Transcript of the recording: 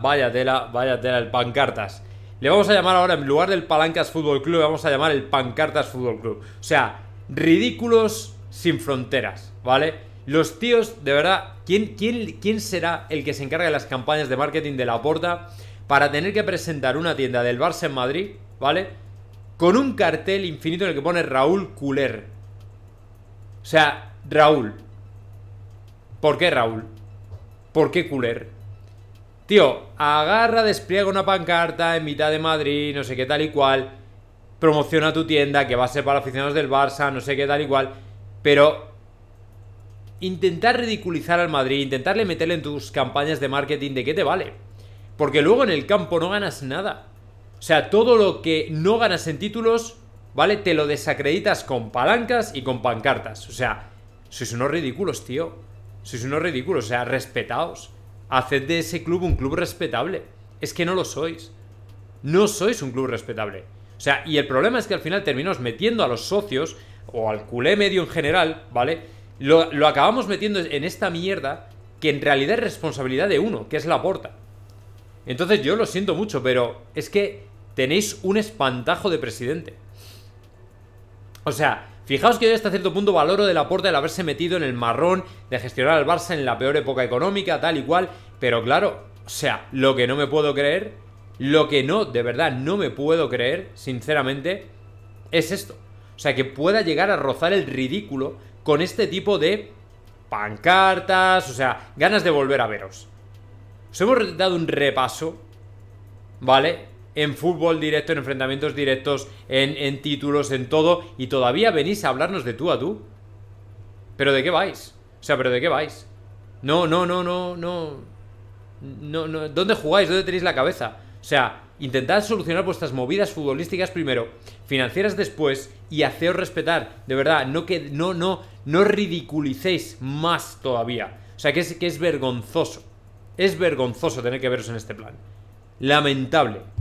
Vaya tela, vaya tela, el pancartas. Le vamos a llamar ahora, en lugar del Palancas Fútbol Club, le vamos a llamar el Pancartas Fútbol Club. O sea, ridículos sin fronteras, ¿vale? Los tíos, de verdad, ¿quién, quién, quién será el que se encargue de las campañas de marketing de la porta para tener que presentar una tienda del Barça en Madrid, ¿vale? Con un cartel infinito en el que pone Raúl Culer. O sea, Raúl. ¿Por qué Raúl? ¿Por qué Culer? Tío, agarra, despliega una pancarta en mitad de Madrid, no sé qué tal y cual. Promociona tu tienda, que va a ser para aficionados del Barça, no sé qué tal y cual. Pero intentar ridiculizar al Madrid, intentarle meterle en tus campañas de marketing, ¿de qué te vale? Porque luego en el campo no ganas nada. O sea, todo lo que no ganas en títulos, ¿vale? Te lo desacreditas con palancas y con pancartas. O sea, sois unos ridículos, tío. Sois unos ridículos, o sea, respetaos haced de ese club un club respetable. Es que no lo sois. No sois un club respetable. O sea, y el problema es que al final terminamos metiendo a los socios, o al culé medio en general, ¿vale? Lo, lo acabamos metiendo en esta mierda que en realidad es responsabilidad de uno, que es la porta. Entonces yo lo siento mucho, pero es que tenéis un espantajo de presidente. O sea, Fijaos que yo hasta cierto punto valoro de aporte al haberse metido en el marrón de gestionar al Barça en la peor época económica, tal y cual, pero claro, o sea, lo que no me puedo creer, lo que no, de verdad, no me puedo creer, sinceramente, es esto. O sea, que pueda llegar a rozar el ridículo con este tipo de pancartas, o sea, ganas de volver a veros. Os hemos dado un repaso, ¿vale? en fútbol directo, en enfrentamientos directos, en, títulos, en todo, y todavía venís a hablarnos de tú a tú. ¿Pero de qué vais? O sea, ¿pero de qué vais? No, no, no, no, no. No, ¿Dónde jugáis? ¿Dónde tenéis la cabeza? O sea, intentad solucionar vuestras movidas futbolísticas primero, financieras después, y haceos respetar. De verdad, no que no, no, no ridiculicéis más todavía. O sea, que es, que es vergonzoso. Es vergonzoso tener que veros en este plan. Lamentable.